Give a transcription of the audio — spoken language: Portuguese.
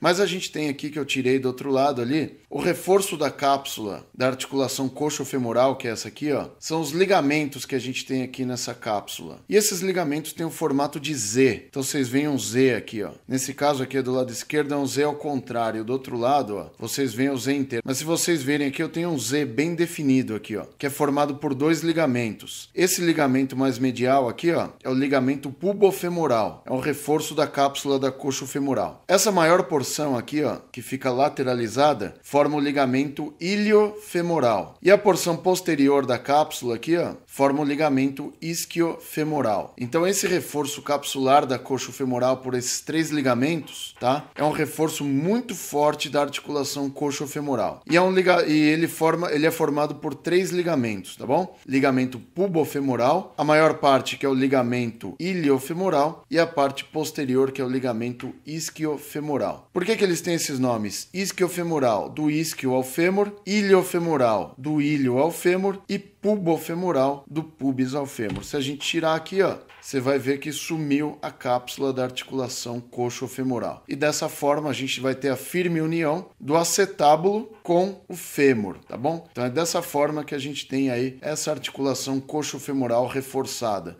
Mas a gente tem aqui que eu tirei do outro lado ali, o reforço da cápsula da articulação coxofemoral, que é essa aqui, ó, são os ligamentos que a gente tem aqui nessa cápsula. E esses ligamentos têm o um formato de Z. Então vocês veem um Z aqui, ó. Nesse caso aqui é do lado esquerdo é um Z ao contrário, do outro lado, ó, vocês veem o Z inteiro. Mas se vocês verem aqui, eu tenho um Z bem definido aqui, ó, que é formado por dois ligamentos. Esse ligamento mais medial aqui, ó, é o ligamento pubofemoral. É um reforço da cápsula da coxofemoral. Essa maior porção porção aqui, ó, que fica lateralizada, forma o ligamento iliofemoral. E a porção posterior da cápsula aqui, ó, forma o ligamento isquiofemoral. Então esse reforço capsular da coxa femoral por esses três ligamentos, tá? É um reforço muito forte da articulação coxa femoral E é um liga... e ele forma, ele é formado por três ligamentos, tá bom? Ligamento pubofemoral, a maior parte que é o ligamento iliofemoral e a parte posterior que é o ligamento isquiofemoral. Por que, que eles têm esses nomes? Isquiofemoral, do isquio ao fêmur, iliofemoral do ilho ao fêmur e pubofemoral, do pubis ao fêmur. Se a gente tirar aqui, ó, você vai ver que sumiu a cápsula da articulação coxofemoral. E dessa forma a gente vai ter a firme união do acetábulo com o fêmur, tá bom? Então é dessa forma que a gente tem aí essa articulação coxofemoral reforçada.